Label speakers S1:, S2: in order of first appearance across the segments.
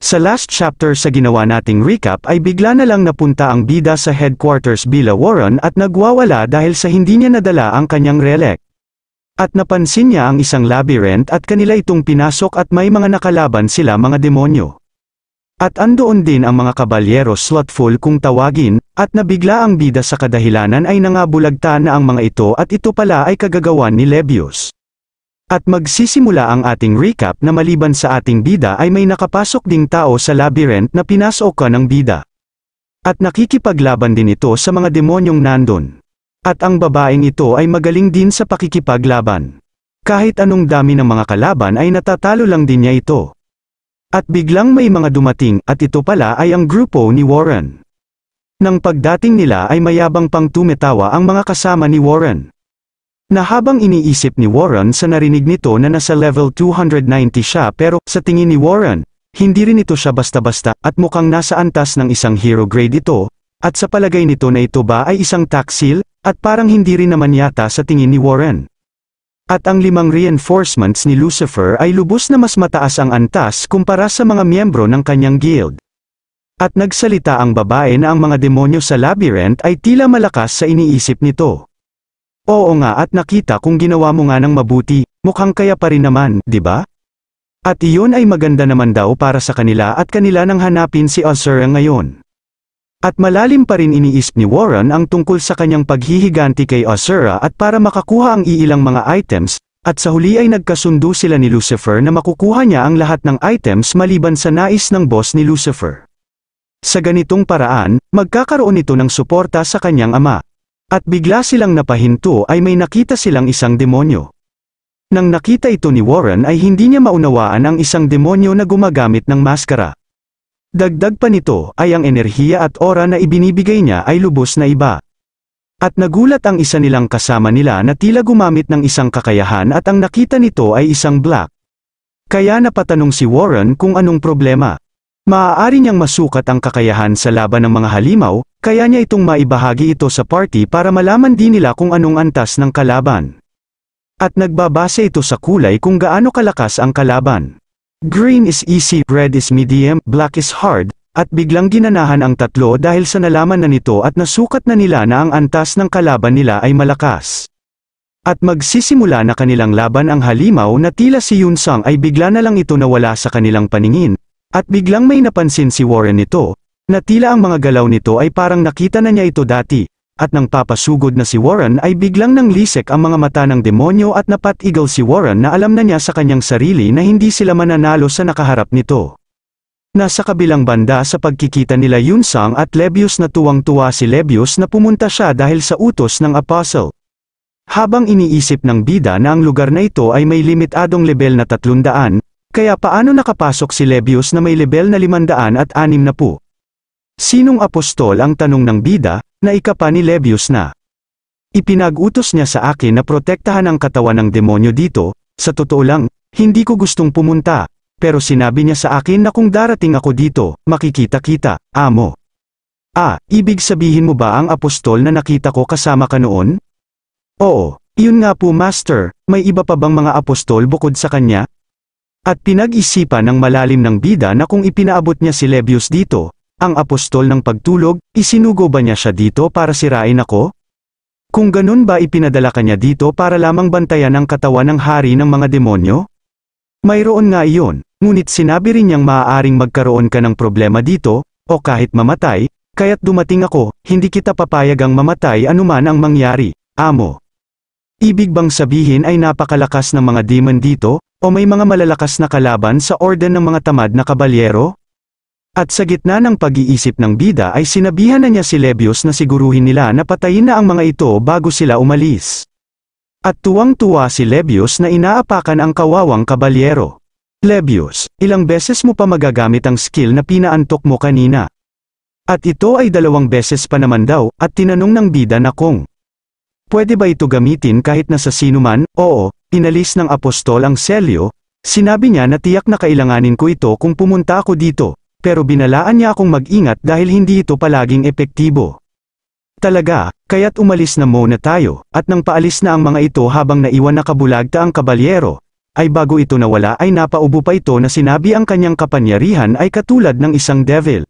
S1: Sa last chapter sa ginawa nating recap ay bigla na lang napunta ang bida sa headquarters Bila Warren at nagwawala dahil sa hindi niya nadala ang kanyang relic. At napansin niya ang isang labyrinth at kanila itong pinasok at may mga nakalaban sila mga demonyo. At andoon din ang mga kabalyero slotful kung tawagin, at nabigla ang bida sa kadahilanan ay nangabulagta na ang mga ito at ito pala ay kagagawan ni Lebius. At magsisimula ang ating recap na maliban sa ating bida ay may nakapasok ding tao sa labyrinth na pinasok ka ng bida. At nakikipaglaban din ito sa mga demonyong nandun. At ang babaeng ito ay magaling din sa pakikipaglaban. Kahit anong dami ng mga kalaban ay natatalo lang din niya ito. At biglang may mga dumating at ito pala ay ang grupo ni Warren. Nang pagdating nila ay mayabang pang tumetawa ang mga kasama ni Warren. Na habang iniisip ni Warren sa narinig nito na nasa level 290 siya pero, sa tingin ni Warren, hindi rin ito siya basta-basta at mukhang nasa antas ng isang hero grade ito, at sa palagay nito na ito ba ay isang taksil, at parang hindi rin naman yata sa tingin ni Warren. At ang limang reinforcements ni Lucifer ay lubos na mas mataas ang antas kumpara sa mga miyembro ng kanyang guild. At nagsalita ang babae na ang mga demonyo sa labyrinth ay tila malakas sa iniisip nito. Oo nga at nakita kung ginawa mo nga ng mabuti, mukhang kaya pa rin naman, di ba? At iyon ay maganda naman daw para sa kanila at kanila nang hanapin si Azura ngayon. At malalim pa rin iniisip ni Warren ang tungkol sa kanyang paghihiganti kay Asura at para makakuha ang iilang mga items, at sa huli ay nagkasundo sila ni Lucifer na makukuha niya ang lahat ng items maliban sa nais ng boss ni Lucifer. Sa ganitong paraan, magkakaroon ito ng suporta sa kanyang ama. At bigla silang napahinto ay may nakita silang isang demonyo. Nang nakita ito ni Warren ay hindi niya maunawaan ang isang demonyo na gumagamit ng maskara. Dagdag pa nito ay ang enerhiya at aura na ibinibigay niya ay lubos na iba. At nagulat ang isa nilang kasama nila na tila gumamit ng isang kakayahan at ang nakita nito ay isang black. Kaya napatanong si Warren kung anong problema. Maaari niyang masukat ang kakayahan sa laban ng mga halimaw, kaya niya itong maibahagi ito sa party para malaman din nila kung anong antas ng kalaban. At nagbabase ito sa kulay kung gaano kalakas ang kalaban. Green is easy, red is medium, black is hard, at biglang ginanahan ang tatlo dahil sa nalaman na nito at nasukat na nila na ang antas ng kalaban nila ay malakas. At magsisimula na kanilang laban ang halimaw na tila si Yunsang ay bigla na lang ito nawala sa kanilang paningin, at biglang may napansin si Warren ito, na tila ang mga galaw nito ay parang nakita na niya ito dati, at nang papasugod na si Warren ay biglang nang lisek ang mga mata ng demonyo at napatigaw si Warren na alam na niya sa kanyang sarili na hindi sila mananalo sa nakaharap nito. Nasa kabilang banda sa pagkikita nila Yunsang at Lebius na tuwang-tuwa si Lebius na pumunta siya dahil sa utos ng apostle. Habang iniisip ng bida na ang lugar na ito ay may limitadong level na 300, kaya paano nakapasok si Lebius na may level na 500 at 60? Sinong apostol ang tanong ng bida, na ikapa ni Levius na. Ipinag-utos niya sa akin na protektahan ang katawan ng demonyo dito, sa totoo lang, hindi ko gustong pumunta, pero sinabi niya sa akin na kung darating ako dito, makikita-kita, amo. Ah, ibig sabihin mo ba ang apostol na nakita ko kasama ka noon? Oo, yun nga po master, may iba pa bang mga apostol bukod sa kanya? At pinag-isipan ng malalim ng bida na kung ipinaabot niya si Levius dito, ang apostol ng pagtulog, isinugo ba niya siya dito para sirain ako? Kung ganun ba ipinadala kanya dito para lamang bantayan ang katawan ng hari ng mga demonyo? Mayroon nga iyon, ngunit sinabi rin niyang maaaring magkaroon ka ng problema dito, o kahit mamatay, kaya't dumating ako, hindi kita papayagang mamatay anuman ang mangyari, amo. Ibig bang sabihin ay napakalakas ng mga demon dito, o may mga malalakas na kalaban sa orden ng mga tamad na kabalyero? At sa gitna ng pag-iisip ng bida ay sinabihan na niya si Lebius na siguruhin nila na patayin na ang mga ito bago sila umalis. At tuwang-tuwa si Lebius na inaapakan ang kawawang kabalyero. Lebius, ilang beses mo pa magagamit ang skill na pinaantok mo kanina. At ito ay dalawang beses pa naman daw, at tinanong ng bida na kung Pwede ba ito gamitin kahit na sa sino man? Oo, inalis ng apostol ang selyo, sinabi niya na tiyak na kailanganin ko ito kung pumunta ako dito, pero binalaan niya akong mag-ingat dahil hindi ito palaging epektibo. Talaga, kaya't umalis na muna tayo, at nang paalis na ang mga ito habang naiwan na kabulagta ang kabalyero, ay bago ito nawala ay napaubo pa ito na sinabi ang kanyang kapanyarihan ay katulad ng isang devil.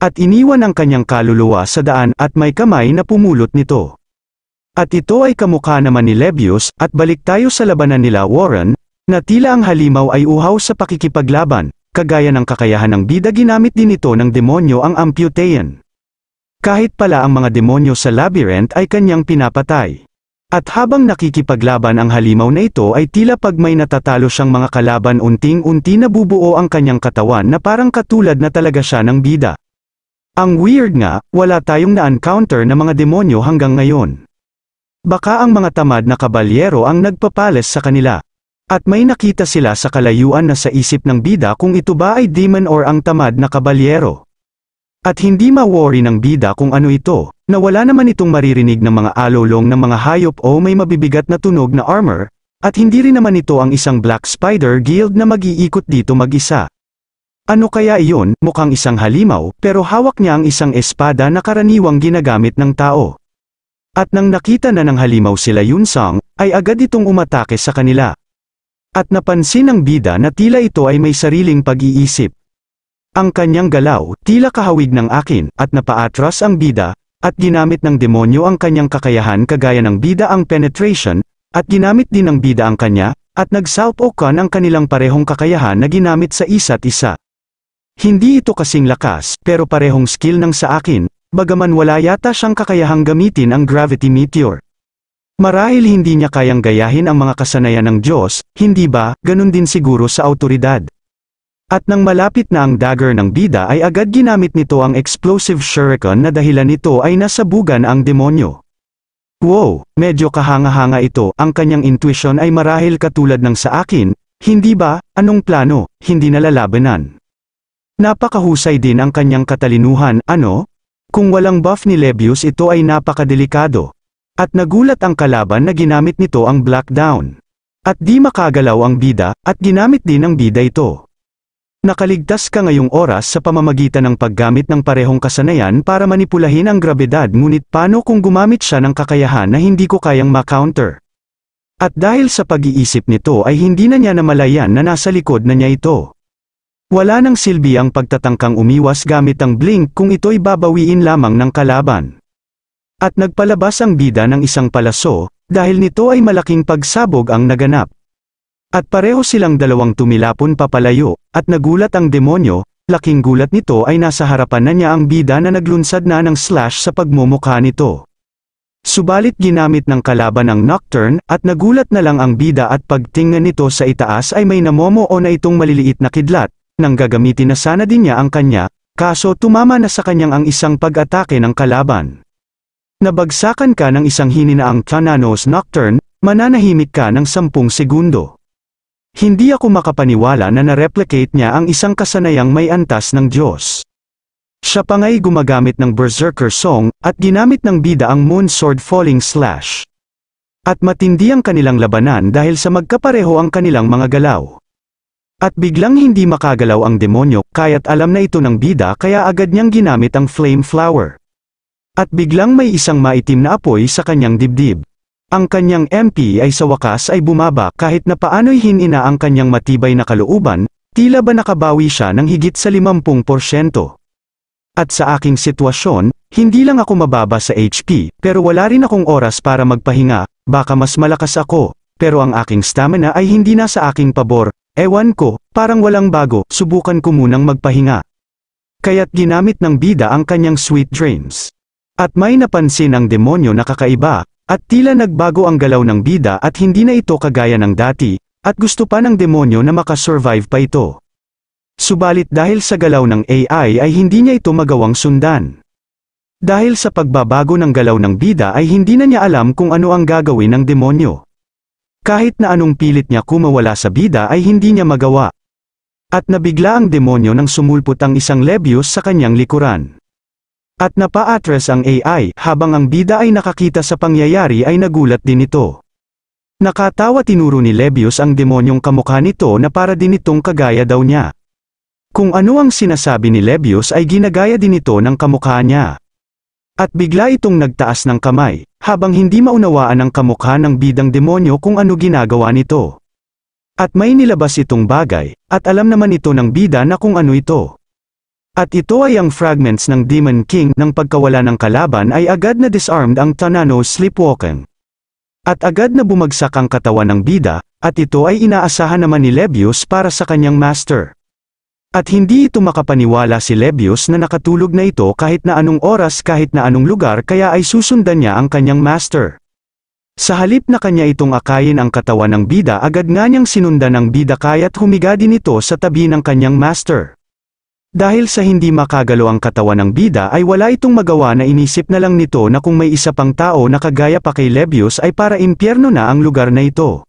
S1: At iniwan ang kanyang kaluluwa sa daan at may kamay na pumulot nito. At ito ay kamukha naman ni Lebius at balik tayo sa labanan nila Warren, na tila ang halimaw ay uhaw sa pakikipaglaban, kagaya ng kakayahan ng bida ginamit din ito ng demonyo ang Amputean. Kahit pala ang mga demonyo sa labyrinth ay kanyang pinapatay. At habang nakikipaglaban ang halimaw na ito ay tila pag may natatalo siyang mga kalaban unting-unti nabubuo ang kanyang katawan na parang katulad na talaga siya ng bida. Ang weird nga, wala tayong na-encounter na mga demonyo hanggang ngayon. Baka ang mga tamad na kabalyero ang nagpapales sa kanila. At may nakita sila sa kalayuan na sa isip ng bida kung ito ba ay demon or ang tamad na kabalyero. At hindi ma-worry ng bida kung ano ito, na wala naman itong maririnig ng mga alolong ng mga hayop o may mabibigat na tunog na armor, at hindi rin naman ito ang isang Black Spider Guild na mag-iikot dito mag-isa. Ano kaya iyon, mukhang isang halimaw, pero hawak niya ang isang espada na karaniwang ginagamit ng tao. At nang nakita na ng halimaw sila Yunsang, ay agad itong umatake sa kanila. At napansin ng bida na tila ito ay may sariling pag-iisip. Ang kanyang galaw, tila kahawig ng akin, at napaatras ang bida, at ginamit ng demonyo ang kanyang kakayahan kagaya ng bida ang penetration, at ginamit din ng bida ang kanya, at nag-south-okan ang kanilang parehong kakayahan na ginamit sa isa't isa. Hindi ito kasing lakas, pero parehong skill ng sa akin, bagaman wala yata siyang kakayahang gamitin ang gravity meteor. Marahil hindi niya kayang gayahin ang mga kasanayan ng Diyos, hindi ba, ganun din siguro sa autoridad. At nang malapit na ang dagger ng bida ay agad ginamit nito ang explosive shuriken na dahilan nito ay nasabugan ang demonyo. Wow, medyo kahanga-hanga ito, ang kanyang intuition ay marahil katulad ng sa akin, hindi ba, anong plano, hindi nalalabanan. Napakahusay din ang kanyang katalinuhan, ano? Kung walang buff ni Lebius ito ay napakadelikado. At nagulat ang kalaban na ginamit nito ang black down. At di makagalaw ang bida, at ginamit din ang bida ito. Nakaligtas ka ngayong oras sa pamamagitan ng paggamit ng parehong kasanayan para manipulahin ang grabedad ngunit paano kung gumamit siya ng kakayahan na hindi ko kayang ma-counter. At dahil sa pag-iisip nito ay hindi na niya namalayan na nasa likod na niya ito. Wala nang silbi ang pagtatangkang umiwas gamit ang blink kung ito'y babawiin lamang ng kalaban. At nagpalabas ang bida ng isang palaso, dahil nito ay malaking pagsabog ang naganap. At pareho silang dalawang tumilapon papalayo, at nagulat ang demonyo, laking gulat nito ay nasa harapan na niya ang bida na naglunsad na ng slash sa pagmumukha nito. Subalit ginamit ng kalaban ang nocturne, at nagulat na lang ang bida at pagtingnan nito sa itaas ay may namomo o na itong maliliit na kidlat, nang gagamitin na sana din niya ang kanya, kaso tumama na sa kanyang ang isang pag-atake ng kalaban. Nabagsakan ka ng isang hininaang Thananos Nocturne, mananahimik ka ng 10 segundo. Hindi ako makapaniwala na na-replicate niya ang isang kasanayang may antas ng Diyos. Siya pa nga'y gumagamit ng Berserker Song, at ginamit ng bida ang Moon Sword Falling Slash. At matindi ang kanilang labanan dahil sa magkapareho ang kanilang mga galaw. At biglang hindi makagalaw ang demonyo, kaya't alam na ito ng bida kaya agad niyang ginamit ang Flame Flower. At biglang may isang maitim na apoy sa kanyang dibdib. Ang kanyang MP ay sa wakas ay bumaba kahit na paano'y hinina ang kanyang matibay na kalooban, tila ba nakabawi siya ng higit sa 50%. At sa aking sitwasyon, hindi lang ako mababa sa HP, pero wala rin akong oras para magpahinga, baka mas malakas ako, pero ang aking stamina ay hindi na sa aking pabor, ewan ko, parang walang bago, subukan ko munang magpahinga. Kaya't ginamit ng bida ang kanyang sweet dreams. At may napansin ang demonyo na kakaiba, at tila nagbago ang galaw ng bida at hindi na ito kagaya ng dati, at gusto pa ng demonyo na makasurvive pa ito. Subalit dahil sa galaw ng AI ay hindi niya ito magawang sundan. Dahil sa pagbabago ng galaw ng bida ay hindi na niya alam kung ano ang gagawin ng demonyo. Kahit na anong pilit niya kumawala sa bida ay hindi niya magawa. At nabigla ang demonyo nang sumulpot ang isang lebyos sa kanyang likuran. At napa-atras ang AI habang ang bida ay nakakita sa pangyayari ay nagulat din ito. Nakatawa tinuro ni Lebius ang demonyong kamukha nito na para din itong kagaya daw niya. Kung ano ang sinasabi ni Lebius ay ginagaya din ito ng kamukha niya. At bigla itong nagtaas ng kamay, habang hindi maunawaan ng kamukha ng bidang demonyo kung ano ginagawa nito. At may nilabas itong bagay, at alam naman ito ng bida na kung ano ito. At ito ay ang fragments ng Demon King ng pagkawala ng kalaban ay agad na disarmed ang Tanano Sleepwalken. At agad na bumagsak ang katawan ng bida, at ito ay inaasahan naman ni Lebius para sa kanyang master. At hindi ito makapaniwala si Lebius na nakatulog na ito kahit na anong oras kahit na anong lugar kaya ay susundan niya ang kanyang master. Sa halip na kanya itong akayin ang katawan ng bida agad nga niyang sinundan ng bida kaya't humiga din ito sa tabi ng kanyang master. Dahil sa hindi makagalo ang katawan ng bida ay wala itong magawa na inisip na lang nito na kung may isa pang tao na kagaya pa kay Lebius ay para impyerno na ang lugar na ito.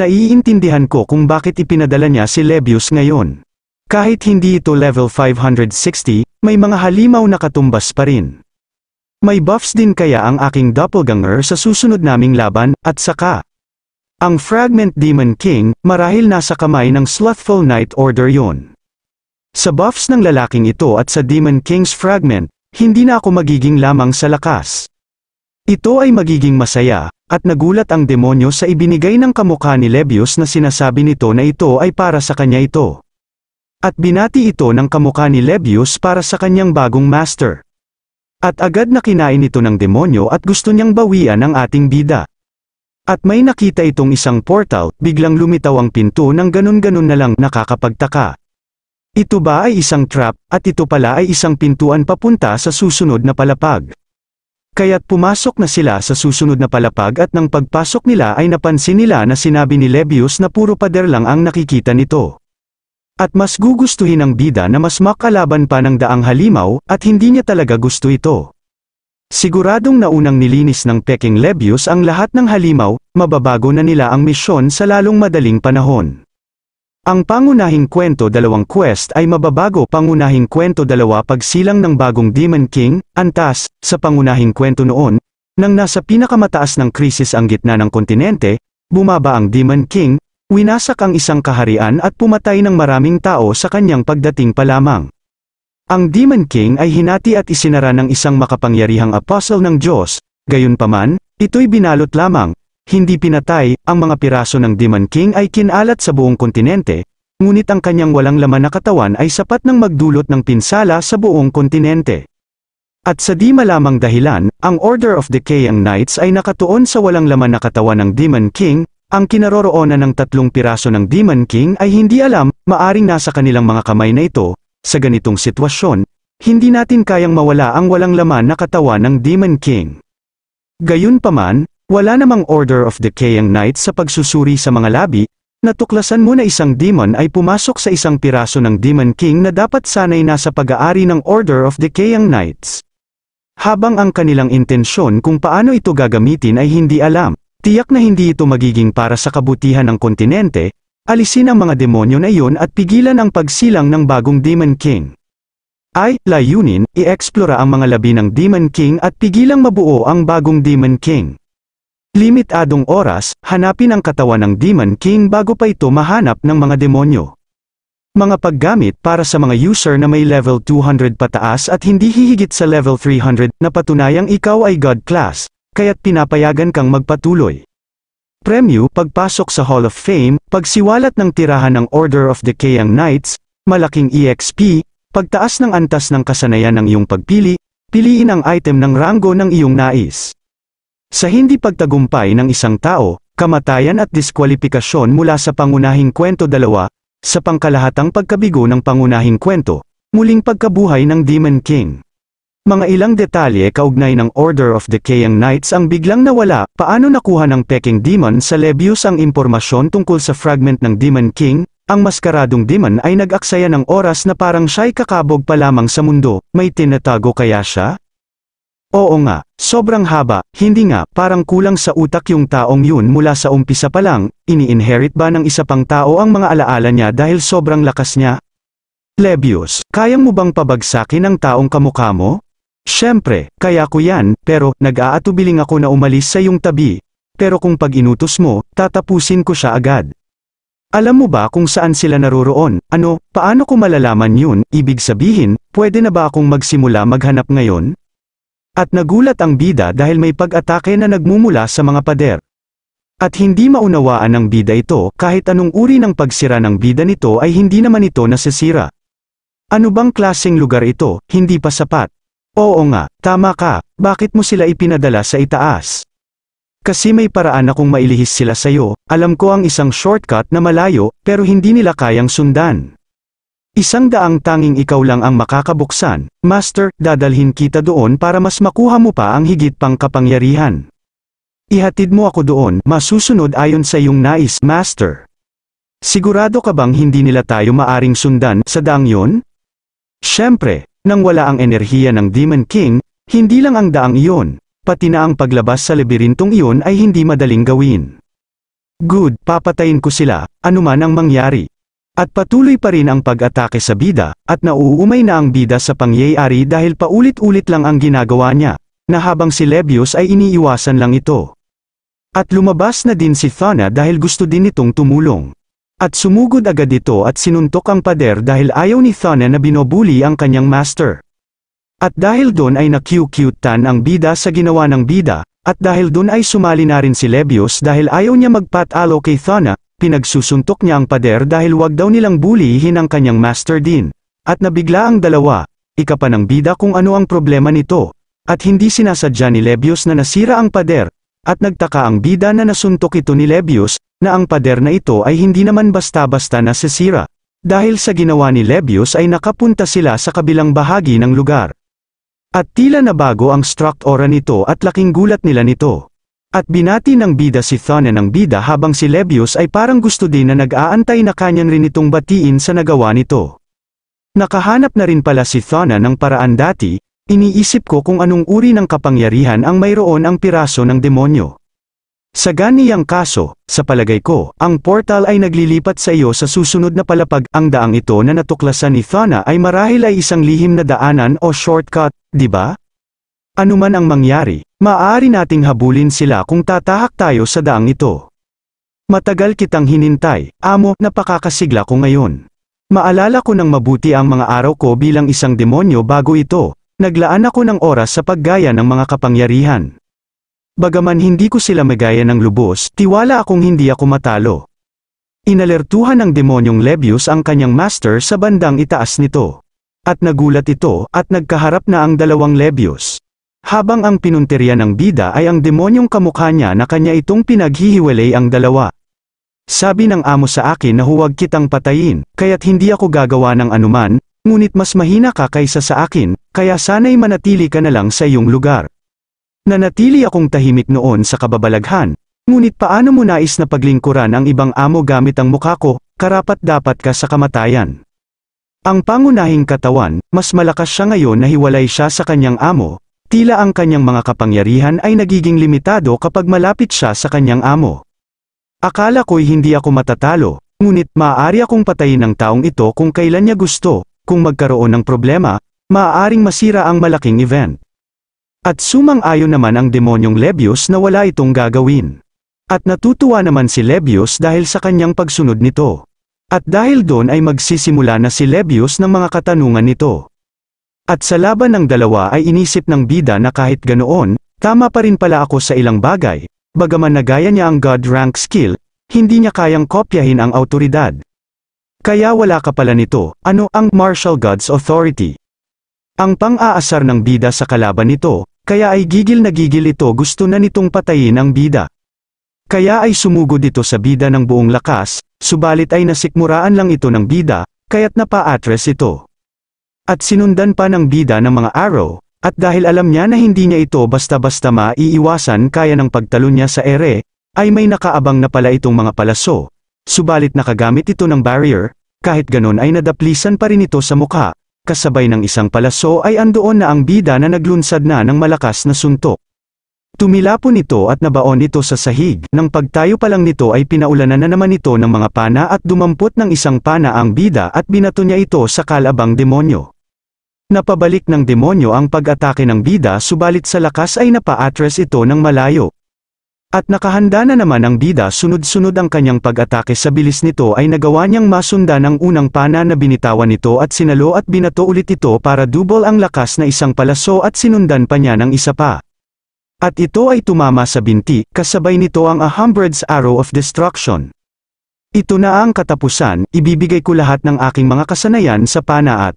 S1: Naiintindihan ko kung bakit ipinadala niya si Lebius ngayon. Kahit hindi ito level 560, may mga halimaw na katumbas pa rin. May buffs din kaya ang aking doppelganger sa susunod naming laban, at saka. Ang Fragment Demon King, marahil nasa kamay ng Slothful Knight Order yon. Sa buffs ng lalaking ito at sa Demon King's Fragment, hindi na ako magiging lamang sa lakas. Ito ay magiging masaya, at nagulat ang demonyo sa ibinigay ng kamukha ni Levius na sinasabi nito na ito ay para sa kanya ito. At binati ito ng kamukha ni Levius para sa kanyang bagong master. At agad na kinain ito ng demonyo at gusto niyang bawian ang ating bida. At may nakita itong isang portal, biglang lumitaw ang pinto ng ganun-ganun na lang nakakapagtaka. Ito ba ay isang trap, at ito pala ay isang pintuan papunta sa susunod na palapag. Kaya't pumasok na sila sa susunod na palapag at nang pagpasok nila ay napansin nila na sinabi ni Lebius na puro pader lang ang nakikita nito. At mas gugustuhin ng bida na mas makalaban pa ng daang halimaw, at hindi niya talaga gusto ito. Siguradong naunang nilinis ng Peking Lebius ang lahat ng halimaw, mababago na nila ang misyon sa lalong madaling panahon. Ang pangunahing kwento dalawang quest ay mababago pangunahing kwento dalawa pagsilang ng bagong Demon King, Antas, sa pangunahing kwento noon, nang nasa pinakamataas ng krisis ang gitna ng kontinente, bumaba ang Demon King, winasak ang isang kaharian at pumatay ng maraming tao sa kanyang pagdating pa lamang. Ang Demon King ay hinati at isinara ng isang makapangyarihang apostle ng Diyos, gayunpaman, ito'y binalot lamang, hindi pinatay, ang mga piraso ng Demon King ay kinalat sa buong kontinente, ngunit ang kanyang walang laman na katawan ay sapat ng magdulot ng pinsala sa buong kontinente. At sa di malamang dahilan, ang Order of the Decaying Knights ay nakatuon sa walang laman na katawan ng Demon King, ang kinaroroonan ng tatlong piraso ng Demon King ay hindi alam, maaring nasa kanilang mga kamay na ito, sa ganitong sitwasyon, hindi natin kayang mawala ang walang laman na katawan ng Demon King. Gayunpaman, wala namang order of the Kayang knight sa pagsusuri sa mga labi, natuklasan mo na isang demon ay pumasok sa isang piraso ng Demon King na dapat sanay nasa pag-aari ng Order of the Kayang knights. Habang ang kanilang intensyon kung paano ito gagamitin ay hindi alam, tiyak na hindi ito magiging para sa kabutihan ng kontinente, alisin ang mga demonyo na iyon at pigilan ang pagsilang ng bagong Demon King. Ay, layunin, i-eksplora ang mga labi ng Demon King at pigilang mabuo ang bagong Demon King. Limitadong oras, hanapin ang katawan ng Demon King bago pa ito mahanap ng mga demonyo. Mga paggamit para sa mga user na may level 200 pataas at hindi hihigit sa level 300 na patunayang ikaw ay God class, kaya't pinapayagan kang magpatuloy. Premyo pagpasok sa Hall of Fame, pagsiwalat ng tirahan ng Order of the ang Knights, malaking EXP, pagtaas ng antas ng kasanayan ng iyong pagpili, piliin ang item ng ranggo ng iyong nais. Sa hindi pagtagumpay ng isang tao, kamatayan at diskwalipikasyon mula sa pangunahing kwento dalawa, sa pangkalahatang pagkabigo ng pangunahing kwento, muling pagkabuhay ng Demon King. Mga ilang detalye kaugnay ng Order of the Kayang Knights ang biglang nawala, paano nakuha ng Peking Demon sa Lebius ang impormasyon tungkol sa fragment ng Demon King, ang maskaradong demon ay nag-aksaya ng oras na parang siya'y kakabog pa lamang sa mundo, may tinatago kaya siya? Oo nga, sobrang haba, hindi nga, parang kulang sa utak yung taong yun mula sa umpisa pa lang, ini-inherit ba ng isa pang tao ang mga alaala niya dahil sobrang lakas niya? Lebius, kaya mo bang pabagsakin ang taong kamukha mo? Siyempre, kaya ko yan, pero, nag-aatubiling ako na umalis sa yung tabi, pero kung pag inutos mo, tatapusin ko siya agad. Alam mo ba kung saan sila naroroon? Ano, paano ko malalaman yun? Ibig sabihin, pwede na ba akong magsimula maghanap ngayon? At nagulat ang bida dahil may pag-atake na nagmumula sa mga pader. At hindi maunawaan ng bida ito, kahit anong uri ng pagsira ng bida nito ay hindi naman ito nasisira. Ano bang klaseng lugar ito, hindi pa sapat? Oo nga, tama ka, bakit mo sila ipinadala sa itaas? Kasi may paraan akong mailihis sila sayo, alam ko ang isang shortcut na malayo, pero hindi nila kayang sundan. Isang daang tanging ikaw lang ang makakabuksan, Master, dadalhin kita doon para mas makuha mo pa ang higit pang kapangyarihan. Ihatid mo ako doon, masusunod ayon sa iyong nais, Master. Sigurado ka bang hindi nila tayo maaring sundan sa daang yon? Siyempre, nang wala ang enerhiya ng Demon King, hindi lang ang daang iyon, pati na ang paglabas sa labirintong iyon ay hindi madaling gawin. Good, papatayin ko sila, anuman ang mangyari, at patuloy pa rin ang pag-atake sa bida, at nauumay na ang bida sa pangyayari dahil paulit-ulit lang ang ginagawa niya, na habang si Lebius ay iniiwasan lang ito. At lumabas na din si Thana dahil gusto din itong tumulong. At sumugod agad ito at sinuntok ang pader dahil ayaw ni Thana na binobuli ang kanyang master. At dahil doon ay na tan ang bida sa ginawa ng bida, at dahil doon ay sumali na rin si Lebius dahil ayaw niya magpatalo kay Thana, Pinagsusuntok niya ang pader dahil wag daw nilang bulihin ang kanyang master din. At nabigla ang dalawa, ikapa ng bida kung ano ang problema nito. At hindi sinasadya ni Lebius na nasira ang pader, at nagtaka ang bida na nasuntok ito ni Lebius, na ang pader na ito ay hindi naman basta-basta nasisira. Dahil sa ginawa ni Lebius ay nakapunta sila sa kabilang bahagi ng lugar. At tila na bago ang struct aura nito at laking gulat nila nito. At binati ng bida si Thonen ng bida habang si Lebius ay parang gusto din na nag-aantay na kanyang rin itong batiin sa nagawa nito. Nakahanap na rin pala si Thona ng paraan dati, iniisip ko kung anong uri ng kapangyarihan ang mayroon ang piraso ng demonyo. Sa ganiyang kaso, sa palagay ko, ang portal ay naglilipat sa iyo sa susunod na palapag. Ang daang ito na natuklasan ni Thona ay marahil ay isang lihim na daanan o shortcut, di ba? Anuman ang mangyari, maaari nating habulin sila kung tatahak tayo sa daang ito. Matagal kitang hinintay, amo, napakakasigla ko ngayon. Maalala ko ng mabuti ang mga araw ko bilang isang demonyo bago ito, naglaan ako ng oras sa paggaya ng mga kapangyarihan. Bagaman hindi ko sila magaya ng lubos, tiwala akong hindi ako matalo. Inalertuhan ng demonyong Lebius ang kanyang master sa bandang itaas nito. At nagulat ito, at nagkaharap na ang dalawang Lebius. Habang ang pinuntirya ng bida ay ang demonyong kamukha niya na kanya itong pinaghihiwalay ang dalawa. Sabi ng amo sa akin na huwag kitang patayin, kaya't hindi ako gagawa ng anuman, ngunit mas mahina ka kaysa sa akin, kaya sana'y manatili ka na lang sa iyong lugar. Nanatili akong tahimik noon sa kababalaghan, ngunit paano mo nais na paglingkuran ang ibang amo gamit ang mukha ko, karapat dapat ka sa kamatayan. Ang pangunahing katawan, mas malakas siya ngayon na hiwalay siya sa kanyang amo, Tila ang kanyang mga kapangyarihan ay nagiging limitado kapag malapit siya sa kanyang amo. Akala ko'y hindi ako matatalo, ngunit maaari akong patayin ng taong ito kung kailan niya gusto, kung magkaroon ng problema, maaaring masira ang malaking event. At sumang-ayon naman ang demonyong Lebius na wala itong gagawin. At natutuwa naman si Lebius dahil sa kanyang pagsunod nito. At dahil doon ay magsisimula na si Lebius ng mga katanungan nito. At sa laban ng dalawa ay inisip ng bida na kahit ganoon, tama pa rin pala ako sa ilang bagay, bagaman nagaya niya ang God rank skill, hindi niya kayang kopyahin ang autoridad. Kaya wala ka pala nito, ano ang martial god's authority? Ang pang-aasar ng bida sa kalaban nito, kaya ay gigil na gigil ito gusto na nitong patayin ang bida. Kaya ay sumugod ito sa bida ng buong lakas, subalit ay nasikmuraan lang ito ng bida, kaya't napaatres ito. At sinundan pa ng bida ng mga arrow, at dahil alam niya na hindi niya ito basta-basta maiiwasan kaya ng pagtalon niya sa ere, ay may nakaabang na pala itong mga palaso. Subalit nakagamit ito ng barrier, kahit ganon ay nadaplisan pa rin ito sa mukha, kasabay ng isang palaso ay andoon na ang bida na naglunsad na ng malakas na suntok. Tumilapon ito at nabaon ito sa sahig, nang pagtayo pa lang nito ay pinaulanan na naman ito ng mga pana at dumampot ng isang pana ang bida at binato niya ito sa kalabang demonyo. Napabalik ng demonyo ang pag-atake ng bida subalit sa lakas ay napa-atres ito ng malayo. At nakahanda na naman ang bida sunod-sunod ang kanyang pag-atake sa bilis nito ay nagawa niyang masundan ang unang pana na binitawan nito at sinalo at binato ulit ito para double ang lakas na isang palaso at sinundan pa niya ng isa pa. At ito ay tumama sa binti, kasabay nito ang A Ahumbred's Arrow of Destruction. Ito na ang katapusan, ibibigay ko lahat ng aking mga kasanayan sa pana at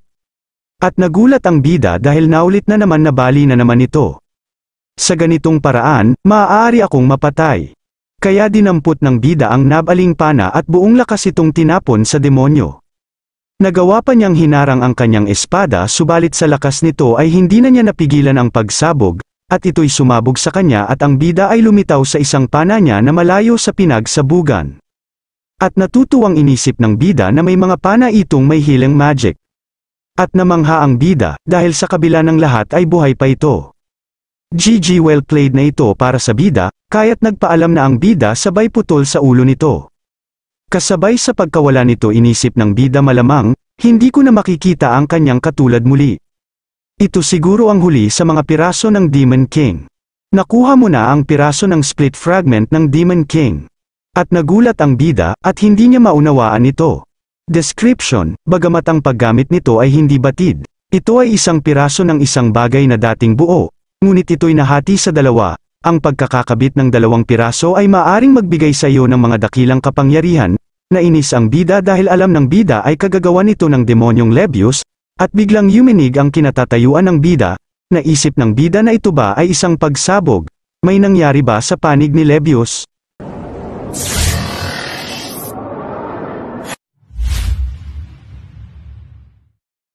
S1: at nagulat ang bida dahil naulit na naman nabali na naman ito. Sa ganitong paraan, maaari akong mapatay. Kaya dinampot ng bida ang nabaling pana at buong lakas itong tinapon sa demonyo. Nagawa pa niyang hinarang ang kanyang espada subalit sa lakas nito ay hindi na niya napigilan ang pagsabog, at ito'y sumabog sa kanya at ang bida ay lumitaw sa isang pana niya na malayo sa pinagsabugan. At natutuwang inisip ng bida na may mga pana itong may healing magic. At namangha ang bida, dahil sa kabila ng lahat ay buhay pa ito. GG well played na ito para sa bida, kaya't nagpaalam na ang bida sabay putol sa ulo nito. Kasabay sa pagkawala nito inisip ng bida malamang, hindi ko na makikita ang kanyang katulad muli. Ito siguro ang huli sa mga piraso ng Demon King. Nakuha mo na ang piraso ng split fragment ng Demon King. At nagulat ang bida at hindi niya maunawaan ito. Description, bagamat ang paggamit nito ay hindi batid, ito ay isang piraso ng isang bagay na dating buo, ngunit ito'y nahati sa dalawa, ang pagkakakabit ng dalawang piraso ay maaring magbigay sa iyo ng mga dakilang kapangyarihan, Nainis ang bida dahil alam ng bida ay kagagawa nito ng demonyong Lebius, at biglang yuminig ang kinatatayuan ng bida, naisip ng bida na ito ba ay isang pagsabog, may nangyari ba sa panig ni Lebius?